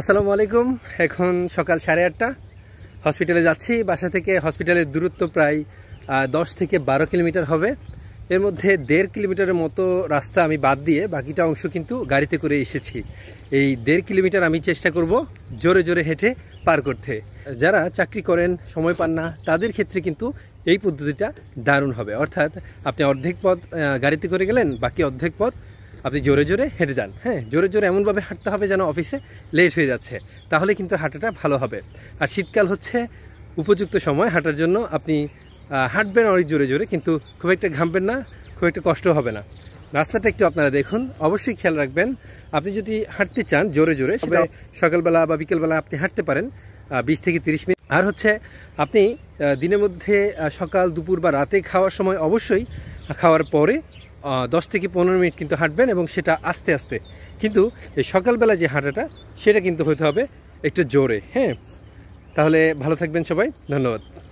আসসালামু আলাইকুম এখন সকাল সাড়ে আটটা হসপিটালে যাচ্ছি বাসা থেকে হসপিটালের দূরত্ব প্রায় দশ থেকে বারো কিলোমিটার হবে এর মধ্যে দেড় কিলোমিটারের মতো রাস্তা আমি বাদ দিয়ে বাকিটা অংশ কিন্তু গাড়িতে করে এসেছি এই দেড় কিলোমিটার আমি চেষ্টা করব জোরে জোরে হেঁটে পার করতে যারা চাকরি করেন সময় পান না তাদের ক্ষেত্রে কিন্তু এই পদ্ধতিটা দারুণ হবে অর্থাৎ আপনি অর্ধেক পথ গাড়িতে করে গেলেন বাকি অর্ধেক পথ আপনি জোরে জোরে হেঁটে যান হ্যাঁ জোরে জোরে এমনভাবে হাঁটতে হবে যেন অফিসে লেট হয়ে যাচ্ছে তাহলে কিন্তু হাঁটাটা ভালো হবে আর শীতকাল হচ্ছে উপযুক্ত সময় হাঁটার জন্য আপনি হাঁটবেন অনেক জোরে জোরে কিন্তু খুব একটা ঘামবেন না খুব একটা কষ্ট হবে না রাস্তাটা একটু আপনারা দেখুন অবশ্যই খেয়াল রাখবেন আপনি যদি হাঁটতে চান জোরে জোরে সেটা সকালবেলা বা বিকেলবেলা আপনি হাঁটতে পারেন বিশ থেকে তিরিশ মিনিট আর হচ্ছে আপনি দিনের মধ্যে সকাল দুপুর বা রাতে খাওয়ার সময় অবশ্যই খাওয়ার পরে দশ থেকে পনেরো মিনিট কিন্তু হাঁটবেন এবং সেটা আস্তে আস্তে কিন্তু এই সকালবেলা যে হাঁটাটা সেটা কিন্তু হতে হবে একটু জোরে হ্যাঁ তাহলে ভালো থাকবেন সবাই ধন্যবাদ